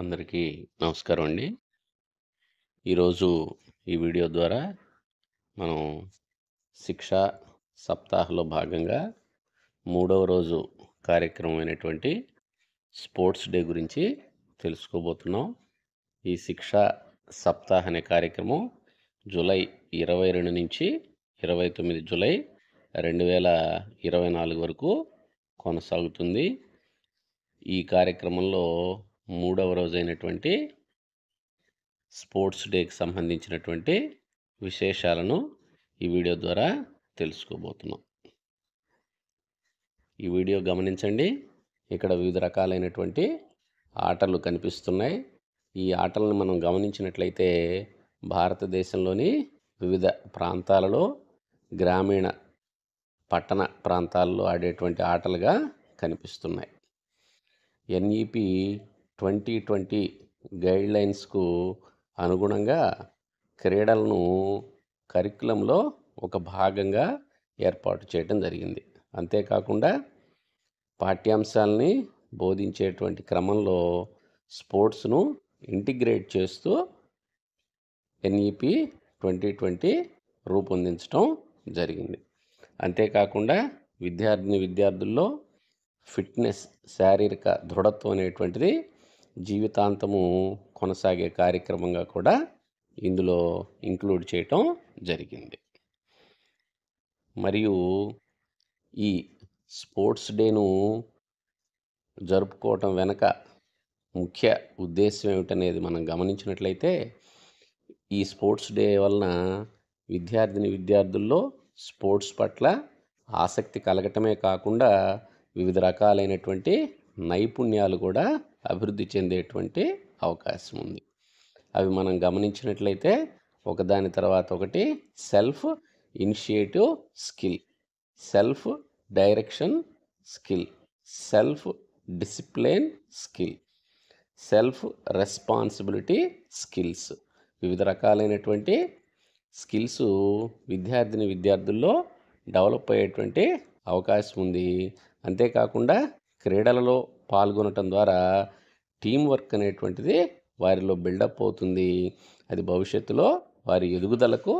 అందరికీ నమస్కారం అండి ఈరోజు ఈ వీడియో ద్వారా మనం శిక్షా సప్తాహలో భాగంగా మూడవ రోజు కార్యక్రమం అయినటువంటి స్పోర్ట్స్ డే గురించి తెలుసుకోబోతున్నాం ఈ శిక్షా సప్తాహ అనే కార్యక్రమం జూలై ఇరవై రెండు నుంచి ఇరవై తొమ్మిది జూలై రెండు వేల ఇరవై నాలుగు వరకు కొనసాగుతుంది ఈ కార్యక్రమంలో మూడవ రోజైనటువంటి స్పోర్ట్స్ డేకి సంబంధించినటువంటి విశేషాలను ఈ వీడియో ద్వారా తెలుసుకోబోతున్నాం ఈ వీడియో గమనించండి ఇక్కడ వివిధ రకాలైనటువంటి ఆటలు కనిపిస్తున్నాయి ఈ ఆటలను మనం గమనించినట్లయితే భారతదేశంలోని వివిధ ప్రాంతాలలో గ్రామీణ పట్టణ ప్రాంతాల్లో ఆడేటువంటి ఆటలుగా కనిపిస్తున్నాయి ఎన్ఈపి ట్వంటీ ట్వంటీ గైడ్లైన్స్కు అనుగుణంగా క్రీడలను కరికులంలో ఒక భాగంగా ఏర్పాటు చేయడం జరిగింది అంతేకాకుండా పాఠ్యాంశాలని బోధించేటువంటి క్రమంలో స్పోర్ట్స్ను ఇంటిగ్రేట్ చేస్తూ ఎన్ఈపి ట్వంటీ ట్వంటీ రూపొందించడం జరిగింది అంతేకాకుండా విద్యార్థిని విద్యార్థుల్లో ఫిట్నెస్ శారీరక దృఢత్వం అనేటువంటిది జీవితాంతము కొనసాగే కార్యక్రమంగా కూడా ఇందులో ఇంక్లూడ్ చేయటం జరిగింది మరియు ఈ స్పోర్ట్స్ డేను జరుపుకోవటం వెనక ముఖ్య ఉద్దేశం ఏమిటనేది మనం గమనించినట్లయితే ఈ స్పోర్ట్స్ డే వలన విద్యార్థిని విద్యార్థుల్లో స్పోర్ట్స్ పట్ల ఆసక్తి కలగటమే కాకుండా వివిధ రకాలైనటువంటి నైపుణ్యాలు కూడా అభివృద్ధి చెందేటువంటి అవకాశం ఉంది అవి మనం గమనించినట్లయితే ఒకదాని తర్వాత ఒకటి self initiative skill self direction skill self discipline skill self responsibility skills వివిధ రకాలైనటువంటి స్కిల్స్ విద్యార్థిని విద్యార్థుల్లో డెవలప్ అయ్యేటువంటి అవకాశం ఉంది అంతేకాకుండా క్రీడలలో పాల్గొనటం ద్వారా టీం వర్క్ అనేటువంటిది వారిలో బిల్డప్ అవుతుంది అది భవిష్యత్తులో వారి ఎదుగుదలకు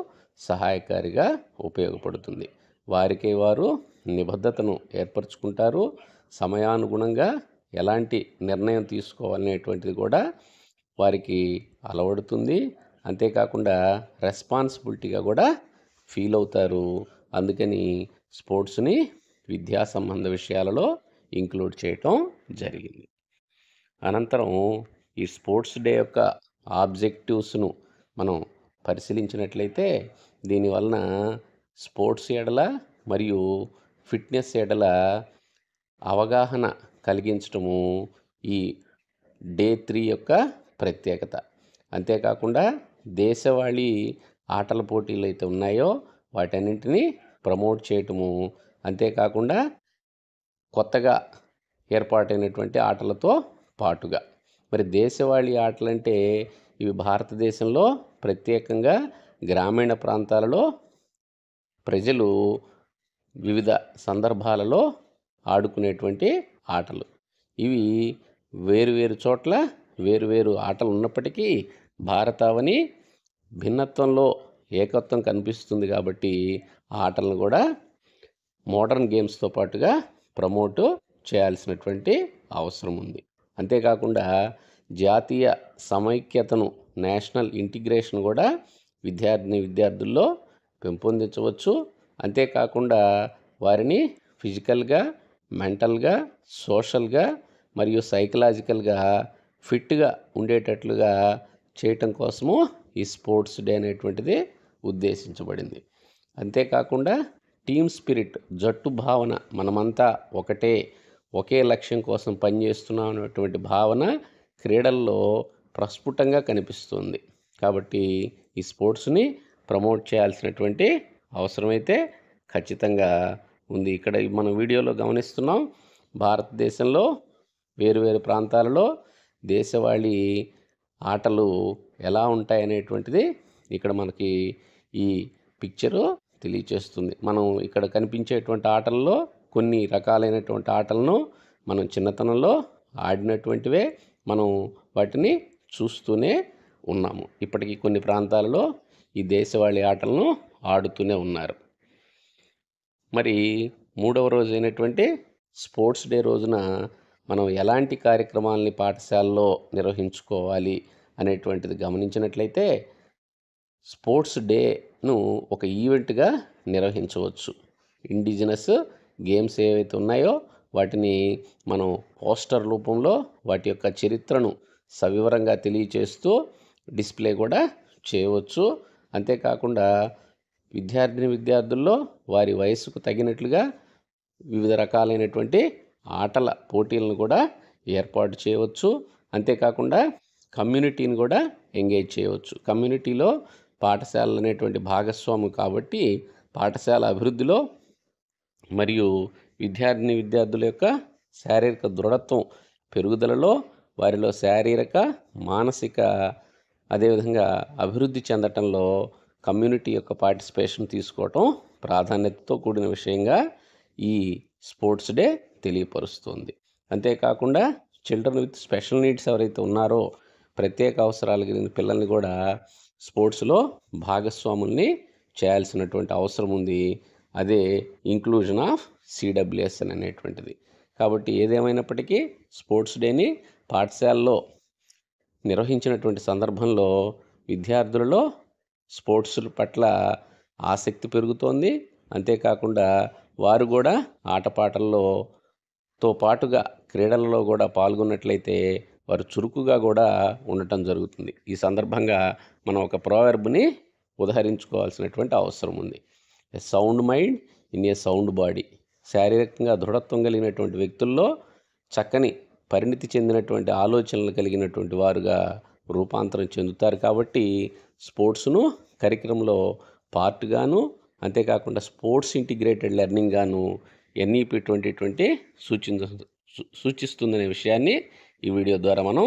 సహాయకారిగా ఉపయోగపడుతుంది వారికే వారు నిబద్ధతను ఏర్పరచుకుంటారు సమయానుగుణంగా ఎలాంటి నిర్ణయం తీసుకోవాలనేటువంటిది కూడా వారికి అలవడుతుంది అంతేకాకుండా రెస్పాన్సిబిలిటీగా కూడా ఫీల్ అవుతారు అందుకని స్పోర్ట్స్ని విద్యా సంబంధ విషయాలలో ఇంక్లూడ్ చేయటం జరిగింది అనంతరం ఈ స్పోర్ట్స్ డే యొక్క ఆబ్జెక్టివ్స్ను మనం పరిశీలించినట్లయితే దీనివలన స్పోర్ట్స్ ఎడల మరియు ఫిట్నెస్ ఎడల అవగాహన కలిగించటము ఈ డే త్రీ యొక్క ప్రత్యేకత అంతేకాకుండా దేశవాళీ ఆటల పోటీలు అయితే ఉన్నాయో వాటన్నింటినీ ప్రమోట్ చేయటము అంతేకాకుండా కొత్తగా ఏర్పాటైనటువంటి ఆటలతో పాటుగా మరి దేశవాళీ ఆటలంటే ఇవి భారతదేశంలో ప్రత్యేకంగా గ్రామీణ ప్రాంతాలలో ప్రజలు వివిధ సందర్భాలలో ఆడుకునేటువంటి ఆటలు ఇవి వేరువేరు చోట్ల వేరువేరు ఆటలు ఉన్నప్పటికీ భారతావని భిన్నత్వంలో ఏకత్వం కనిపిస్తుంది కాబట్టి ఆటలను కూడా మోడర్న్ గేమ్స్తో పాటుగా ప్రమోట్ చేయాల్సినటువంటి అవసరం ఉంది అంతేకాకుండా జాతీయ సమైక్యతను నేషనల్ ఇంటిగ్రేషన్ కూడా విద్యార్థిని విద్యార్థుల్లో పెంపొందించవచ్చు అంతేకాకుండా వారిని ఫిజికల్గా మెంటల్గా సోషల్గా మరియు సైకలాజికల్గా ఫిట్గా ఉండేటట్లుగా చేయటం కోసము ఈ స్పోర్ట్స్ డే అనేటువంటిది ఉద్దేశించబడింది అంతేకాకుండా టీమ్ స్పిరిట్ జట్టు భావన మనమంతా ఒకటే ఒకే లక్ష్యం కోసం పనిచేస్తున్నాం అనేటువంటి భావన క్రీడల్లో ప్రస్ఫుటంగా కనిపిస్తుంది కాబట్టి ఈ స్పోర్ట్స్ని ప్రమోట్ చేయాల్సినటువంటి అవసరమైతే ఖచ్చితంగా ఉంది ఇక్కడ మనం వీడియోలో గమనిస్తున్నాం భారతదేశంలో వేరు వేరు ప్రాంతాలలో దేశవాళీ ఆటలు ఎలా ఉంటాయనేటువంటిది ఇక్కడ మనకి ఈ పిక్చరు తెలియచేస్తుంది మనం ఇక్కడ కనిపించేటువంటి ఆటల్లో కొన్ని రకాలైనటువంటి ఆటలను మనం చిన్నతనంలో ఆడినటువంటివే మనం వాటిని చూస్తూనే ఉన్నాము ఇప్పటికీ కొన్ని ప్రాంతాలలో ఈ దేశవాళీ ఆటలను ఆడుతూనే ఉన్నారు మరి మూడవ రోజు అయినటువంటి స్పోర్ట్స్ డే రోజున మనం ఎలాంటి కార్యక్రమాలని పాఠశాలలో నిర్వహించుకోవాలి అనేటువంటిది గమనించినట్లయితే స్పోర్ట్స్ డే ను ఒక ఈవెంట్గా నిర్వహించవచ్చు ఇండిజినస్ గేమ్స్ ఏవైతే ఉన్నాయో వాటిని మనం పోస్టర్ రూపంలో వాటి యొక్క చరిత్రను సవివరంగా తెలియచేస్తూ డిస్ప్లే కూడా చేయవచ్చు అంతేకాకుండా విద్యార్థిని విద్యార్థుల్లో వారి వయసుకు తగినట్లుగా వివిధ రకాలైనటువంటి ఆటల పోటీలను కూడా ఏర్పాటు చేయవచ్చు అంతేకాకుండా కమ్యూనిటీని కూడా ఎంగేజ్ చేయవచ్చు కమ్యూనిటీలో పాఠశాలలు అనేటువంటి భాగస్వాము కాబట్టి పాఠశాల అభివృద్ధిలో మరియు విద్యార్థిని విద్యార్థుల యొక్క శారీరక దృఢత్వం పెరుగుదలలో వారిలో శారీరక మానసిక అదేవిధంగా అభివృద్ధి చెందటంలో కమ్యూనిటీ యొక్క పార్టిసిపేషన్ తీసుకోవటం ప్రాధాన్యతతో కూడిన విషయంగా ఈ స్పోర్ట్స్ డే తెలియపరుస్తుంది అంతేకాకుండా చిల్డ్రన్ విత్ స్పెషల్ నీడ్స్ ఎవరైతే ఉన్నారో ప్రత్యేక అవసరాలు కలిగిన పిల్లల్ని కూడా స్పోర్ట్స్లో భాగస్వాముల్ని చేయాల్సినటువంటి అవసరం ఉంది అదే ఇంక్లూజన్ ఆఫ్ సిడబ్ల్యూఎస్ఎన్ అనేటువంటిది కాబట్టి ఏదేమైనప్పటికీ స్పోర్ట్స్ డేని పాఠశాలలో నిర్వహించినటువంటి సందర్భంలో విద్యార్థులలో స్పోర్ట్స్ పట్ల ఆసక్తి పెరుగుతోంది అంతేకాకుండా వారు కూడా ఆటపాటల్లో తో పాటుగా క్రీడలలో కూడా పాల్గొన్నట్లయితే వారు చురుకుగా కూడా ఉండటం జరుగుతుంది ఈ సందర్భంగా మనం ఒక ప్రోవర్బ్ని ఉదహరించుకోవాల్సినటువంటి అవసరం ఉంది a sound mind in a sound body శారీరకంగా దృఢత్వం కలిగినటువంటి వ్యక్తుల్లో చక్కని పరిణితి చెందినటువంటి ఆలోచనలు కలిగినటువంటి వారుగా రూపాంతరం చెందుతారు కాబట్టి స్పోర్ట్స్ను కరిక్రమంలో పార్ట్గాను అంతేకాకుండా స్పోర్ట్స్ ఇంటిగ్రేటెడ్ లెర్నింగ్గాను ఎన్ఈపి ట్వంటీ ట్వంటీ సూచించ సూచిస్తుందనే విషయాన్ని ఈ వీడియో ద్వారా మనం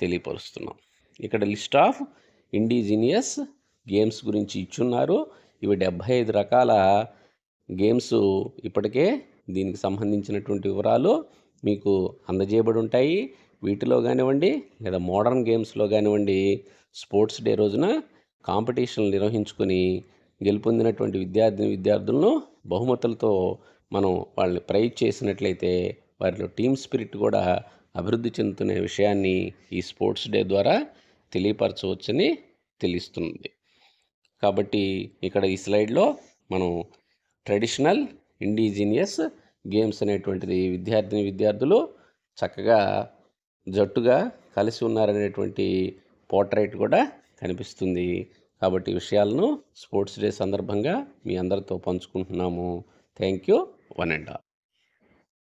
తెలియపరుస్తున్నాం ఇక్కడ లిస్ట్ ఆఫ్ ఇండిజినియస్ గేమ్స్ గురించి ఇచ్చున్నారు ఇవి డెబ్భై ఐదు రకాల గేమ్స్ ఇప్పటికే దీనికి సంబంధించినటువంటి వివరాలు మీకు అందజేయబడి ఉంటాయి వీటిలో కానివ్వండి లేదా మోడర్న్ గేమ్స్లో కానివ్వండి స్పోర్ట్స్ డే రోజున కాంపిటీషన్లు నిర్వహించుకొని గెలుపొందినటువంటి విద్యార్థిని విద్యార్థులను బహుమతులతో మనం వాళ్ళని ప్రైజ్ చేసినట్లయితే వారిలో టీమ్ స్పిరిట్ కూడా అభివృద్ధి చెందుతున్న విషయాన్ని ఈ స్పోర్ట్స్ డే ద్వారా తెలియపరచవచ్చని తెలుస్తుంది కాబట్టి ఇక్కడ ఈ స్లైడ్లో మనం ట్రెడిషనల్ ఇండిజినియస్ గేమ్స్ అనేటువంటిది విద్యార్థిని విద్యార్థులు చక్కగా జట్టుగా కలిసి ఉన్నారనేటువంటి పోర్ట్రైట్ కూడా కనిపిస్తుంది కాబట్టి విషయాలను స్పోర్ట్స్ డే సందర్భంగా మీ అందరితో పంచుకుంటున్నాము thank you one and all